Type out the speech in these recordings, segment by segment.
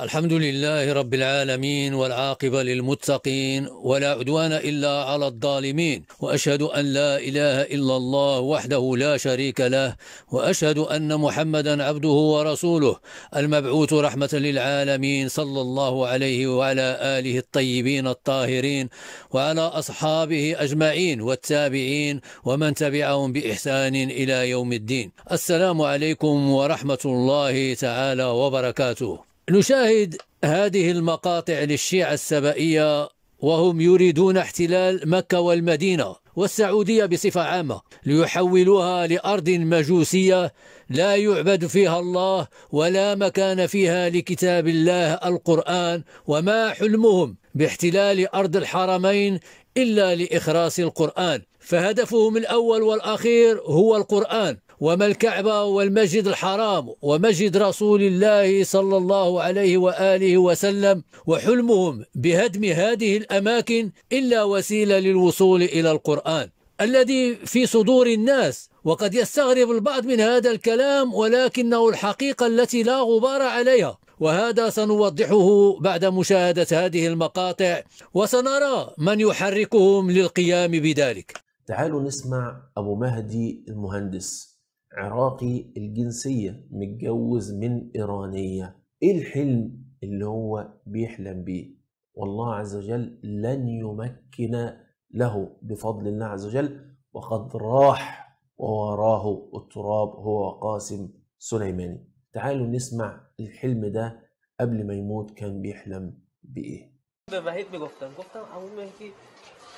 الحمد لله رب العالمين والعاقبة للمتقين ولا عدوان إلا على الظالمين وأشهد أن لا إله إلا الله وحده لا شريك له وأشهد أن محمدا عبده ورسوله المبعوث رحمة للعالمين صلى الله عليه وعلى آله الطيبين الطاهرين وعلى أصحابه أجمعين والتابعين ومن تبعهم بإحسان إلى يوم الدين السلام عليكم ورحمة الله تعالى وبركاته نشاهد هذه المقاطع للشيعة السبائية وهم يريدون احتلال مكة والمدينة والسعودية بصفة عامة ليحولوها لأرض مجوسية لا يعبد فيها الله ولا مكان فيها لكتاب الله القرآن وما حلمهم باحتلال أرض الحرمين إلا لإخراس القرآن فهدفهم الأول والأخير هو القرآن وما الكعبة والمسجد الحرام ومسجد رسول الله صلى الله عليه وآله وسلم وحلمهم بهدم هذه الأماكن إلا وسيلة للوصول إلى القرآن الذي في صدور الناس وقد يستغرب البعض من هذا الكلام ولكنه الحقيقة التي لا غبار عليها وهذا سنوضحه بعد مشاهدة هذه المقاطع وسنرى من يحركهم للقيام بذلك تعالوا نسمع أبو مهدي المهندس عراقي الجنسية متجوز من إيرانية إيه الحلم اللي هو بيحلم بيه والله عز وجل لن يمكن له بفضل الله عز وجل وقد راح ووراه التراب هو قاسم سليماني تعالوا نسمع الحلم ده قبل ما يموت كان بيحلم بإيه به وحید میگفتم گفتم عموم مهدی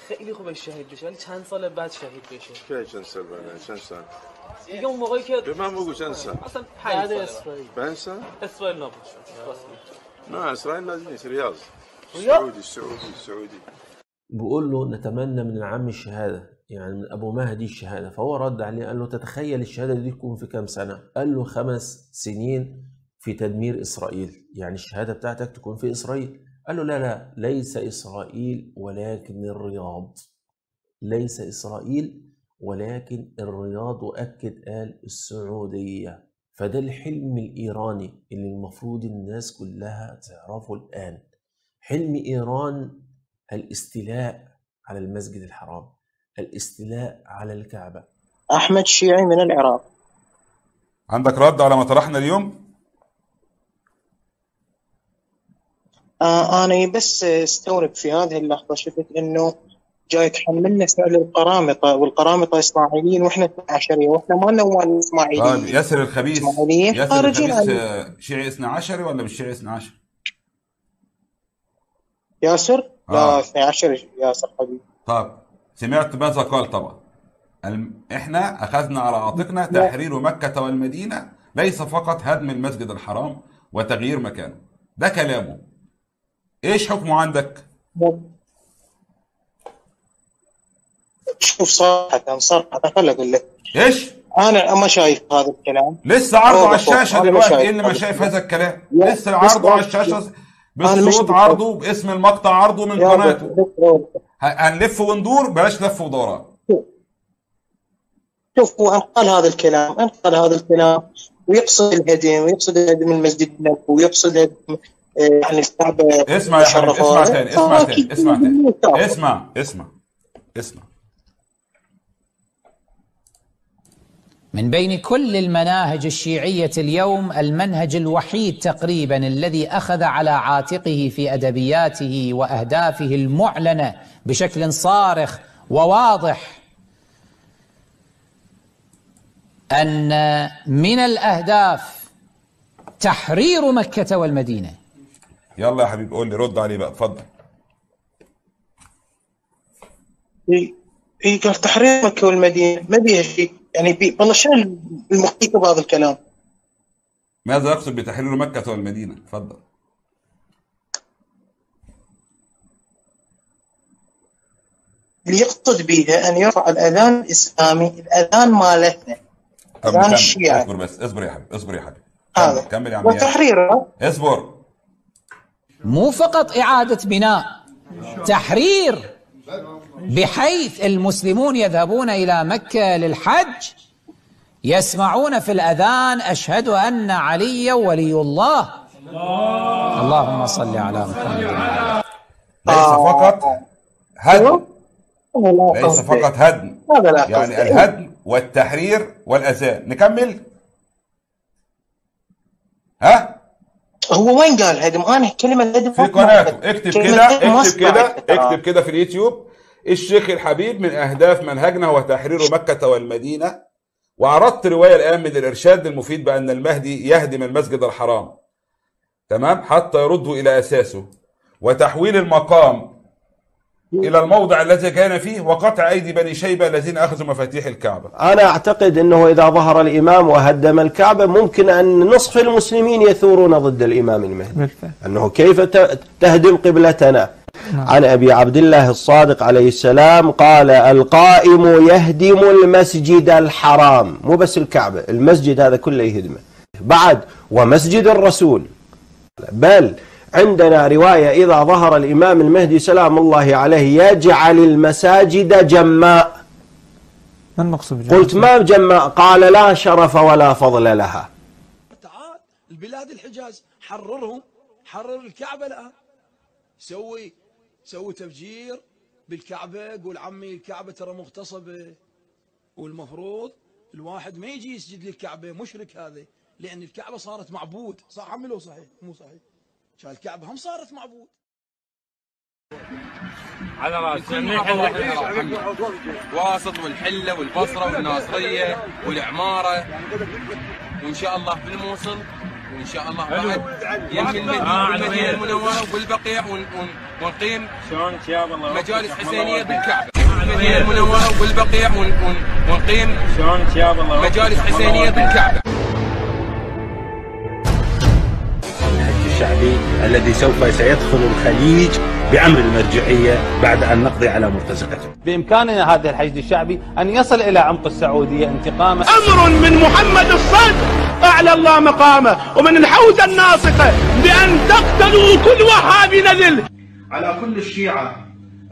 خیلی خوبه شهید بشه ولی چند سال بعد شهید بشه چند سال بعد چند سال يقوم غيكد ما بقولش انسى اصلا هذا اسرائيل بنسى اسرائيل نابلس ما اسرائيل لازم رياض السعودي السعودي السعودي له نتمنى من العم الشهاده يعني من ابو مهدي الشهاده فهو رد عليه قال له تتخيل الشهاده دي تكون في كام سنه قال له خمس سنين في تدمير اسرائيل يعني الشهاده بتاعتك تكون في اسرائيل قال له لا لا ليس اسرائيل ولكن الرياض ليس اسرائيل ولكن الرياض وأكد قال السعودية فده الحلم الإيراني اللي المفروض الناس كلها تعرفه الآن حلم إيران الاستيلاء على المسجد الحرام الاستيلاء على الكعبة أحمد شيعي من العراق عندك رد على ما طرحنا اليوم؟ آه أنا بس استغرب في هذه اللحظة شفت أنه جاي تحملنا سعر القرامطه والقرامطه اسماعيليين واحنا 12 واحنا مالنا ومال اسماعيليين آه ياسر الخبيث اسماعيليين ياسر الخبيث آه، شيعي 12 ولا مش شيعي 12 ياسر؟ آه. لا 12 ياسر حبيبي طيب سمعت ماذا قال طبعا احنا اخذنا على عاتقنا تحرير مكه والمدينه ليس فقط هدم المسجد الحرام وتغيير مكانه ده كلامه ايش حكمه عندك؟ مم. شوف صراحه يعني صراحه خل اقول لك ايش؟ انا ما شايف هذا الكلام لسه عرضه على الشاشه دلوقتي إيه اللي ما شايف هذا الكلام؟ لسه عرضه على الشاشه بالصوت عرضه باسم المقطع عرضه من قناته هنلف وندور بلاش لف ودوران شوف هو قال هذا الكلام قال هذا الكلام ويقصد الهدم ويقصد الهدم المسجد النبوي ويقصد آه، يعني الكعبه اسمع يا حبيبي اسمع تاني اسمع آه، تاني اسمع تاني اسمع اسمع اسمع من بين كل المناهج الشيعية اليوم المنهج الوحيد تقريبا الذي أخذ على عاتقه في أدبياته وأهدافه المعلنة بشكل صارخ وواضح أن من الأهداف تحرير مكة والمدينة يلا يا حبيبي قول لي رد عليه بقى اتفضل ايه, إيه، تحرير مكة والمدينة ما بيها شيء يعني بي... والله شنو المقيت بهذا الكلام؟ ماذا يقصد بتحرير مكة والمدينة؟ تفضل. اللي يقصد بها ان يرفع الاذان الاسلامي، الاذان مالتنا. اذان الشيعة. اصبر بس، اصبر يا حبيبي، اصبر يا حبيبي. كمل يا عمي وتحريره اصبر مو فقط اعادة بناء تحرير بحيث المسلمون يذهبون إلى مكة للحج يسمعون في الأذان أشهد أن علي ولي الله اللهم صل على محمد ليس آه. فقط هدم أيوة. ليس فقط هدم يعني الهدم والتحرير والأذان نكمل ها هو وين قال هدم؟ انا كلمه هدم في قناته اكتب كده اكتب كده اكتب كده في اليوتيوب الشيخ الحبيب من اهداف منهجنا هو تحرير مكه والمدينه وعرضت روايه الان من الارشاد المفيد بان المهدي يهدم المسجد الحرام تمام حتى يرد الى اساسه وتحويل المقام إلى الموضع الذي كان فيه وقطع أيدي بني شيبة الذين أخذوا مفاتيح الكعبة أنا أعتقد أنه إذا ظهر الإمام وهدم الكعبة ممكن أن نصف المسلمين يثورون ضد الإمام المهدي أنه كيف تهدم قبلتنا نعم. عن أبي عبد الله الصادق عليه السلام قال القائم يهدم المسجد الحرام مو بس الكعبة المسجد هذا كله يهدمه بعد ومسجد الرسول بل عندنا رواية إذا ظهر الإمام المهدي سلام الله عليه يجعل المساجد جماء من المقصود قلت ما جماء قال لا شرف ولا فضل لها تعال البلاد الحجاز حررهم حرر الكعبة الآن سوي سوي تفجير بالكعبة قول عمي الكعبة ترى مغتصبة والمفروض الواحد ما يجي يسجد للكعبة مشرك هذا لأن الكعبة صارت معبود صح عمي لو صحيح مو صحيح شال الكعبه هم صارت معبود على راس واسط والحله والبصره والناصريه والعماره وان شاء الله في الموصل وان شاء الله بعد يم المدينه آه، المنوره والبقيع ونقيم مجالس حسينيه بالكعبه آه، المدينه المنوره والبقيع ونقيم مجالس حسينيه بالكعبه الذي سوف سيدخل الخليج بأمر المرجعية بعد أن نقضي على مرتزقته بإمكاننا هذا الحشد الشعبي أن يصل إلى عمق السعودية انتقاما أمر من محمد الصد أعلى الله مقامه ومن الحوزة الناصقة بأن تقتلوا كل وهابي نذل على كل الشيعة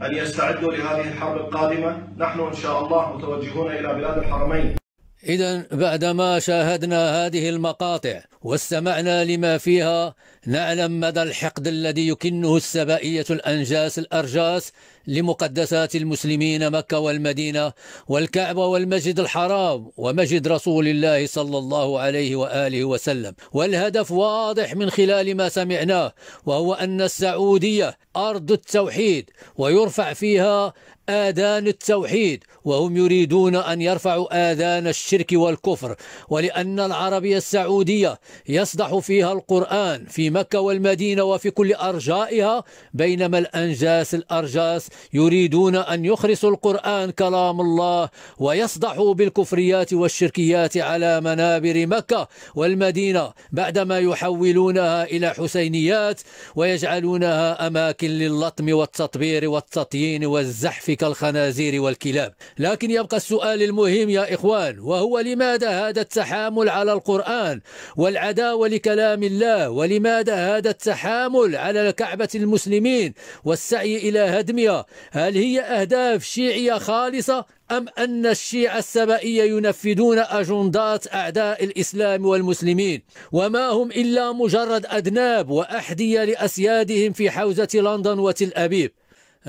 أن يستعدوا لهذه الحرب القادمة نحن إن شاء الله متوجهون إلى بلاد الحرمين إذا بعدما شاهدنا هذه المقاطع واستمعنا لما فيها نعلم مدى الحقد الذي يكنه السبائية الأنجاس الأرجاس لمقدسات المسلمين مكة والمدينة والكعبة والمسجد الحرام ومسجد رسول الله صلى الله عليه وآله وسلم والهدف واضح من خلال ما سمعناه وهو أن السعودية أرض التوحيد ويرفع فيها آذان التوحيد وهم يريدون أن يرفعوا آذان الشرك والكفر ولأن العربية السعودية يصدح فيها القرآن في مكة والمدينة وفي كل أرجائها بينما الأنجاس الأرجاس يريدون أن يخرسوا القرآن كلام الله ويصدحوا بالكفريات والشركيات على منابر مكة والمدينة بعدما يحولونها إلى حسينيات ويجعلونها أماكن للطم والتطبير والتطيين والزحف كالخنازير والكلاب لكن يبقى السؤال المهم يا إخوان وهو لماذا هذا التحامل على القرآن والعداوة لكلام الله ولماذا زاد هذا التحامل على كعبة المسلمين والسعي إلى هدمها هل هي أهداف شيعية خالصة أم أن الشيعة السبائية ينفذون أجندات أعداء الإسلام والمسلمين وما هم إلا مجرد أذناب وأحذية لأسيادهم في حوزة لندن وتل أبيب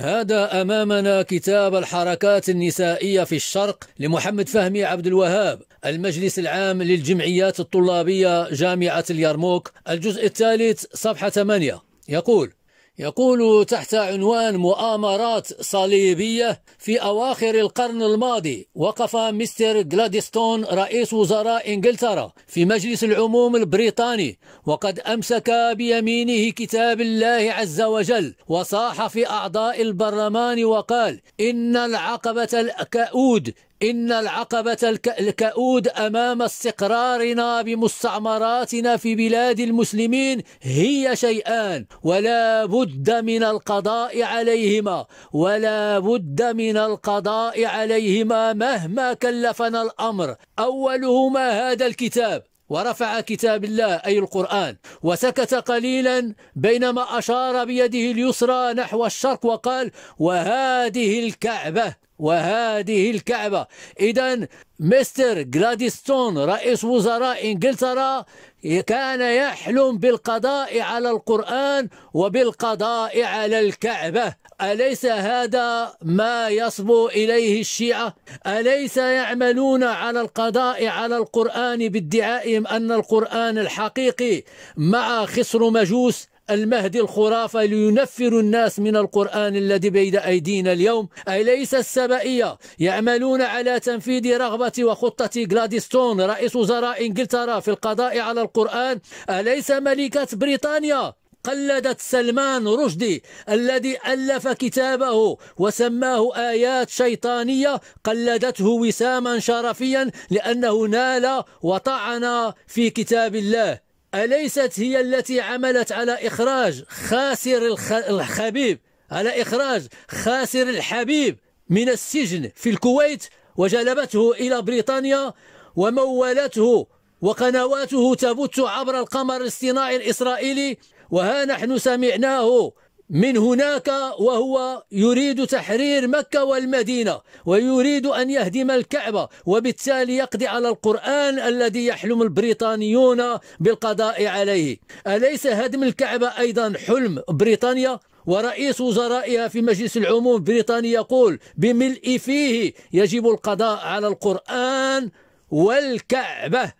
هذا أمامنا كتاب الحركات النسائية في الشرق لمحمد فهمي عبد الوهاب المجلس العام للجمعيات الطلابية جامعة اليرموك الجزء الثالث صفحة 8 يقول يقول تحت عنوان مؤامرات صليبية في أواخر القرن الماضي وقف مستر جلادستون رئيس وزراء إنجلترا في مجلس العموم البريطاني وقد أمسك بيمينه كتاب الله عز وجل وصاح في أعضاء البرلمان وقال إن العقبة الكؤود إن العقبة الكؤود أمام استقرارنا بمستعمراتنا في بلاد المسلمين هي شيئان ولا بد من القضاء عليهما ولا بد من القضاء عليهما مهما كلفنا الأمر أولهما هذا الكتاب ورفع كتاب الله أي القرآن وسكت قليلا بينما أشار بيده اليسرى نحو الشرق وقال وهذه الكعبة وهذه الكعبة إذا مستر جلادستون رئيس وزراء إنجلترا كان يحلم بالقضاء على القرآن وبالقضاء على الكعبة أليس هذا ما يصبو إليه الشيعة أليس يعملون على القضاء على القرآن بادعائهم أن القرآن الحقيقي مع خصر مجوس المهدي الخرافة لينفر الناس من القرآن الذي بين أيدينا اليوم أليس السبائية يعملون على تنفيذ رغبة وخطة غلادستون رئيس وزراء إنجلترا في القضاء على القرآن أليس ملكة بريطانيا قلدت سلمان رشدي الذي ألف كتابه وسماه آيات شيطانية قلدته وساما شرفيا لأنه نال وطعن في كتاب الله أليست هي التي عملت على إخراج خاسر الخبيب على إخراج خاسر الحبيب من السجن في الكويت وجلبته إلى بريطانيا ومولته وقنواته تبت عبر القمر الاصطناعي الإسرائيلي وها نحن سمعناه من هناك وهو يريد تحرير مكة والمدينة ويريد أن يهدم الكعبة وبالتالي يقضي على القرآن الذي يحلم البريطانيون بالقضاء عليه أليس هدم الكعبة أيضا حلم بريطانيا؟ ورئيس وزرائها في مجلس العموم البريطاني يقول بملء فيه يجب القضاء على القرآن والكعبة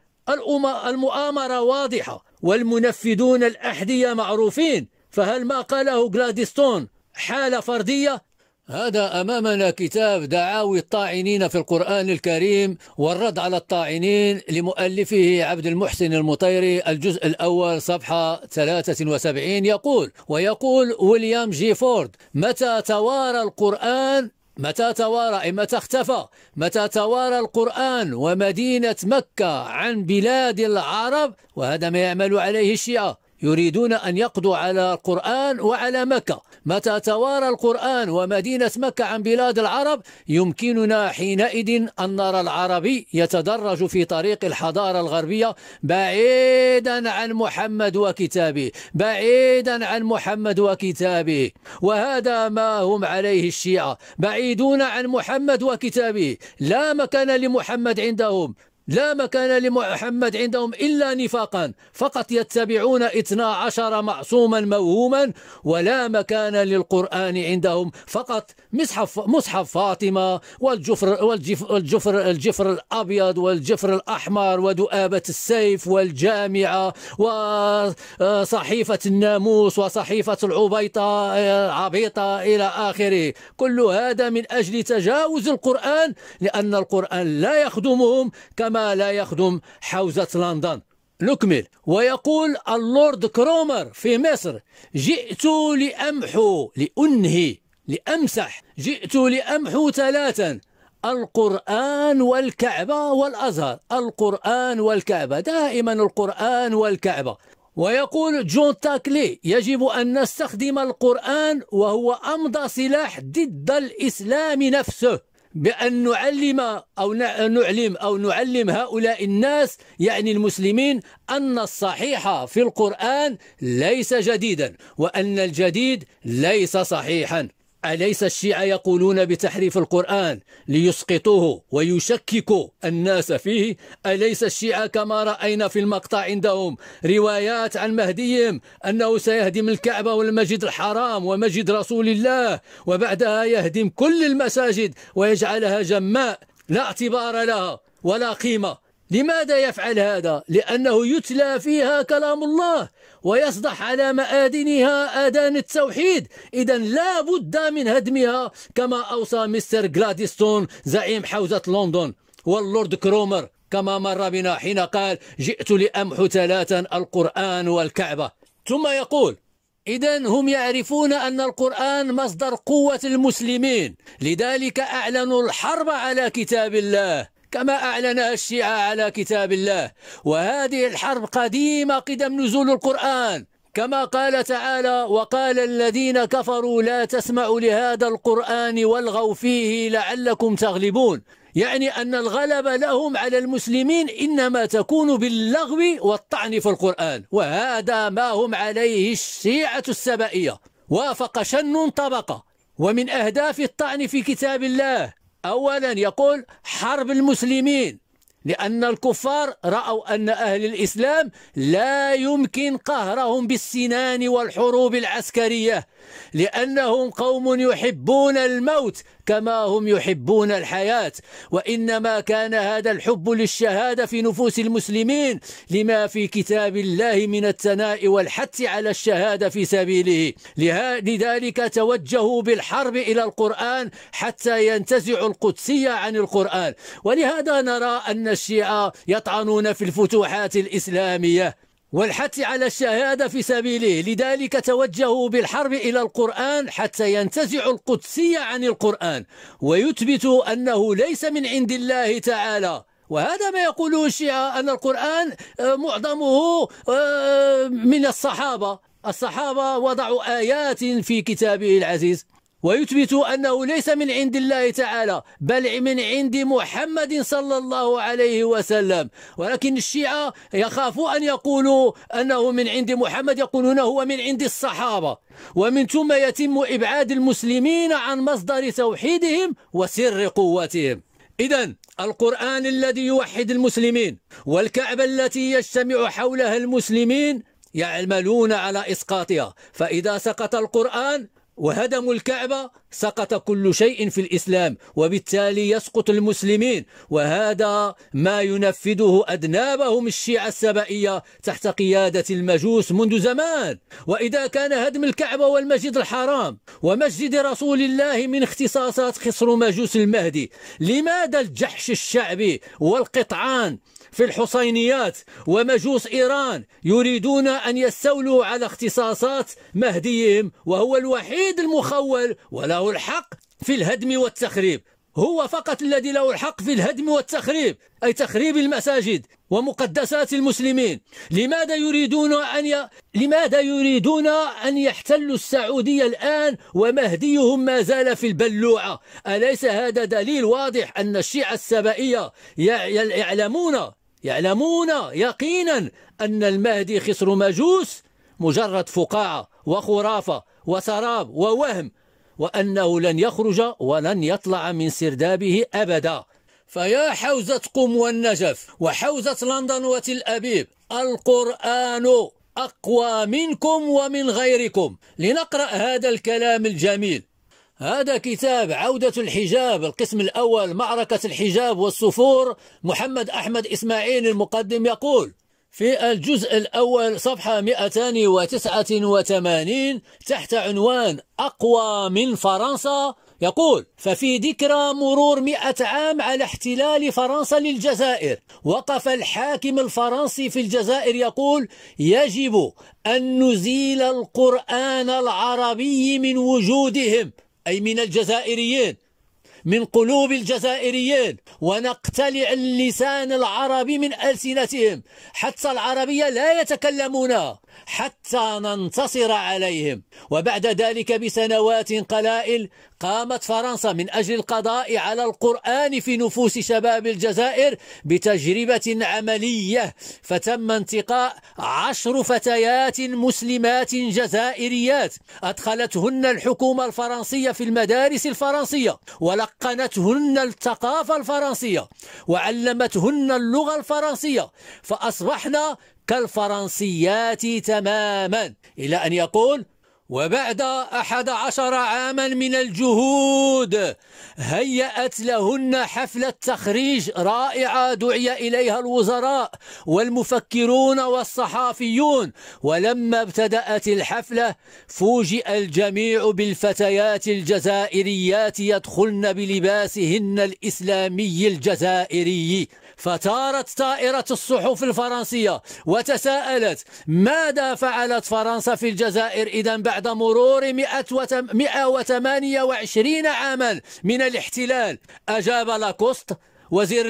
المؤامرة واضحة والمنفذون الأحذية معروفين فهل ما قاله جلادستون حالة فردية؟ هذا أمامنا كتاب دعاوي الطاعنين في القرآن الكريم والرد على الطاعنين لمؤلفه عبد المحسن المطيري الجزء الأول صفحة 73 يقول ويقول ويليام جي فورد متى توارى القرآن متى توارى إيه، متى اختفى متى توارى القرآن ومدينة مكة عن بلاد العرب وهذا ما يعمل عليه الشيعة يريدون أن يقضوا على القرآن وعلى مكة متى توارى القرآن ومدينة مكة عن بلاد العرب يمكننا حينئذ أن نرى العربي يتدرج في طريق الحضارة الغربية بعيدا عن محمد وكتابه بعيدا عن محمد وكتابه وهذا ما هم عليه الشيعة بعيدون عن محمد وكتابه لا مكان لمحمد عندهم لا مكان لمحمد عندهم إلا نفاقا فقط يتبعون 12 معصوما موهوما ولا مكان للقرآن عندهم فقط مصحف, مصحف فاطمة والجفر, والجفر, الجفر, الجفر الأبيض والجفر الأحمر ودؤابة السيف والجامعة وصحيفة آه، الناموس وصحيفة العبيطة العبيطة آه، إلى آخره كل هذا من أجل تجاوز القرآن لأن القرآن لا يخدمهم كما لا يخدم حوزة لندن نكمل ويقول اللورد كرومر في مصر جئت لأمحو لأنهي لأمسح جئت لأمحو ثلاثا القرآن والكعبة والأزهر القرآن والكعبة دائما القرآن والكعبة ويقول جون تاكلي يجب أن نستخدم القرآن وهو أمضى سلاح ضد الإسلام نفسه بأن نعلم أو نعلم أو نعلم هؤلاء الناس يعني المسلمين أن الصحيح في القرآن ليس جديدا وأن الجديد ليس صحيحا أليس الشيعة يقولون بتحريف القرآن ليسقطوه ويشككوا الناس فيه أليس الشيعة كما رأينا في المقطع عندهم روايات عن مهديهم أنه سيهدم الكعبة والمسجد الحرام ومسجد رسول الله وبعدها يهدم كل المساجد ويجعلها جماء لا اعتبار لها ولا قيمة لماذا يفعل هذا؟ لأنه يتلى فيها كلام الله ويصدح على مآدنها آذان التوحيد إذا لا بد من هدمها كما أوصى مستر جلاديستون زعيم حوزة لندن واللورد كرومر كما مر بنا حين قال جئت لأمحو ثلاثا القرآن والكعبة ثم يقول إذا هم يعرفون أن القرآن مصدر قوة المسلمين لذلك أعلنوا الحرب على كتاب الله كما أعلنها الشيعة على كتاب الله وهذه الحرب قديمة قدم نزول القرآن كما قال تعالى وقال الذين كفروا لا تسمعوا لهذا القرآن والغوا فيه لعلكم تغلبون يعني أن الغلبة لهم على المسلمين إنما تكون باللغو والطعن في القرآن وهذا ما هم عليه الشيعة السبائية وافق شن طبقة ومن أهداف الطعن في كتاب الله أولا يقول حرب المسلمين لأن الكفار رأوا أن أهل الإسلام لا يمكن قهرهم بالسنان والحروب العسكرية لأنهم قوم يحبون الموت كما هم يحبون الحياة وإنما كان هذا الحب للشهادة في نفوس المسلمين لما في كتاب الله من الثناء والحث على الشهادة في سبيله لذلك توجهوا بالحرب إلى القرآن حتى ينتزعوا القدسية عن القرآن ولهذا نرى أن الشيعة يطعنون في الفتوحات الإسلامية والحث على الشهادة في سبيله لذلك توجهوا بالحرب إلى القرآن حتى ينتزعوا القدسية عن القرآن ويثبتوا أنه ليس من عند الله تعالى وهذا ما يقوله الشيعة أن القرآن آه، معظمه آه، آه، من الصحابة الصحابة وضعوا آيات في كتابه العزيز ويثبت أنه ليس من عند الله تعالى بل من عند محمد صلى الله عليه وسلم ولكن الشيعة يخافوا أن يقولوا أنه من عند محمد يقولون هو من عند الصحابة ومن ثم يتم إبعاد المسلمين عن مصدر توحيدهم وسر قوتهم إذا القرآن الذي يوحد المسلمين والكعبة التي يجتمع حولها المسلمين يعملون على إسقاطها فإذا سقط القرآن وهدموا الكعبة سقط كل شيء في الإسلام وبالتالي يسقط المسلمين وهذا ما ينفذه أدنابهم الشيعة السبائية تحت قيادة المجوس منذ زمان وإذا كان هدم الكعبة والمسجد الحرام ومسجد رسول الله من اختصاصات خصر مجوس المهدي لماذا الجحش الشعبي والقطعان في الحصينيات ومجوس إيران يريدون أن يستولوا على اختصاصات مهديهم وهو الوحيد المخول وله الحق في الهدم والتخريب هو فقط الذي له الحق في الهدم والتخريب أي تخريب المساجد ومقدسات المسلمين لماذا يريدون أن ي... لماذا يريدون أن يحتلوا السعودية الآن ومهديهم ما زال في البلوعة أليس هذا دليل واضح أن الشيعة السبائية يعلمون يعلمون يقينا أن المهدي خسر مجوس مجرد فقاعة وخرافة وسراب ووهم وأنه لن يخرج ولن يطلع من سردابه أبدا فيا حوزة قم والنجف وحوزة لندن وتل أبيب القرآن أقوى منكم ومن غيركم لنقرأ هذا الكلام الجميل هذا كتاب عودة الحجاب القسم الأول معركة الحجاب والصفور محمد أحمد إسماعيل المقدم يقول في الجزء الأول صفحة 289 تحت عنوان أقوى من فرنسا يقول ففي ذكرى مرور مئة عام على احتلال فرنسا للجزائر وقف الحاكم الفرنسي في الجزائر يقول يجب أن نزيل القرآن العربي من وجودهم أي من الجزائريين من قلوب الجزائريين ونقتلع اللسان العربي من ألسنتهم حتى العربية لا يتكلمونها حتى ننتصر عليهم وبعد ذلك بسنوات قلائل قامت فرنسا من أجل القضاء على القرآن في نفوس شباب الجزائر بتجربة عملية فتم انتقاء عشر فتيات مسلمات جزائريات أدخلتهن الحكومة الفرنسية في المدارس الفرنسية ولقنتهن الثقافة الفرنسية وعلمتهن اللغة الفرنسية فأصبحنا كالفرنسيات تماما إلى أن يقول وبعد أحد عشر عاما من الجهود هيأت لهن حفلة تخريج رائعة دعي إليها الوزراء والمفكرون والصحافيون ولما ابتدأت الحفلة فوجئ الجميع بالفتيات الجزائريات يدخلن بلباسهن الإسلامي الجزائري فتارت طائرة الصحف الفرنسية وتساءلت ماذا فعلت فرنسا في الجزائر إذا بعد مرور 128 عاما من الاحتلال أجاب لاكوست وزير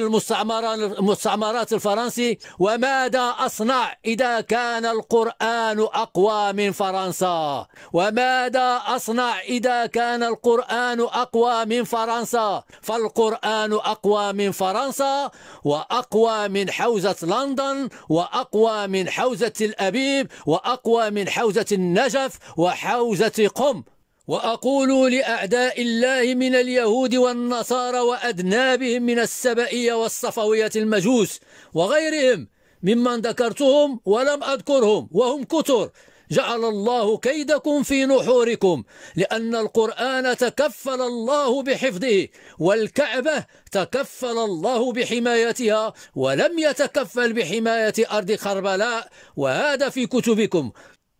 المستعمرات الفرنسي وماذا أصنع إذا كان القرآن أقوى من فرنسا وماذا أصنع إذا كان القرآن أقوى من فرنسا فالقرآن أقوى من فرنسا وأقوى من حوزة لندن وأقوى من حوزة تل أبيب وأقوى من حوزة النجف وحوزة قم وأقول لأعداء الله من اليهود والنصارى وأدنابهم من السبئية والصفوية المجوس وغيرهم ممن ذكرتهم ولم أذكرهم وهم كثر جعل الله كيدكم في نحوركم لأن القرآن تكفل الله بحفظه والكعبة تكفل الله بحمايتها ولم يتكفل بحماية أرض خربلاء وهذا في كتبكم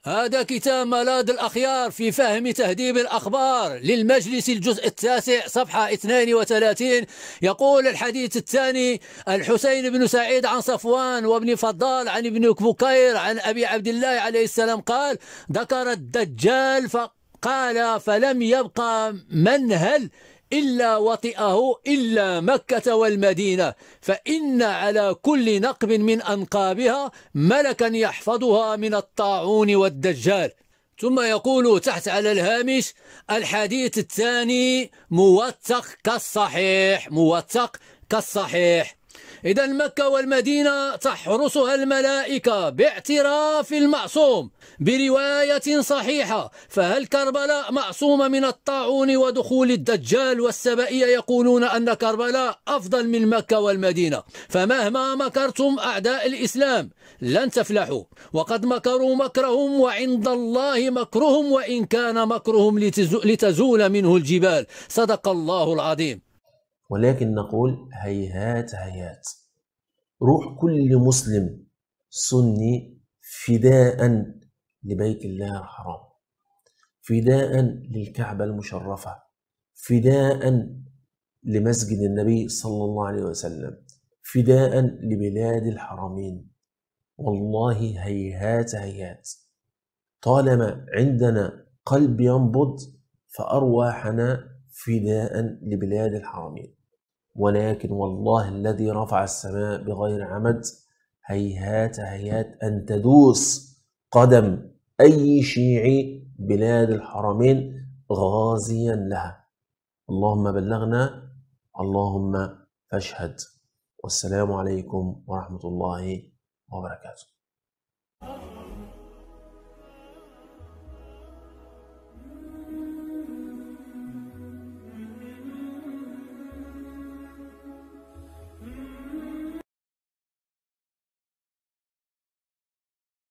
هذا كتاب ملاذ الأخيار في فهم تهذيب الأخبار للمجلس الجزء التاسع صفحة 32 يقول الحديث الثاني الحسين بن سعيد عن صفوان وابن فضال عن ابن بكير عن أبي عبد الله عليه السلام قال ذكر الدجال فقال فلم يبقى منهل إلا وطئه إلا مكة والمدينة فإن على كل نقب من أنقابها ملكا يحفظها من الطاعون والدجال ثم يقول تحت على الهامش الحديث الثاني موثق كالصحيح موثق كالصحيح إذا مكة والمدينة تحرسها الملائكة باعتراف المعصوم برواية صحيحة فهل كربلاء معصومة من الطاعون ودخول الدجال والسبائية يقولون أن كربلاء أفضل من مكة والمدينة فمهما مكرتم أعداء الإسلام لن تفلحوا وقد مكروا مكرهم وعند الله مكرهم وإن كان مكرهم لتزول منه الجبال صدق الله العظيم ولكن نقول هيهات هيهات روح كل مسلم سني فداء لبيت الله الحرام فداء للكعبة المشرفة فداء لمسجد النبي صلى الله عليه وسلم فداء لبلاد الحرمين والله هيهات هيهات طالما عندنا قلب ينبض فأرواحنا فداء لبلاد الحرمين ولكن والله الذي رفع السماء بغير عمد هيهات هيهات أن تدوس قدم أي شيعي بلاد الحرمين غازيا لها اللهم بلغنا اللهم فاشهد والسلام عليكم ورحمة الله وبركاته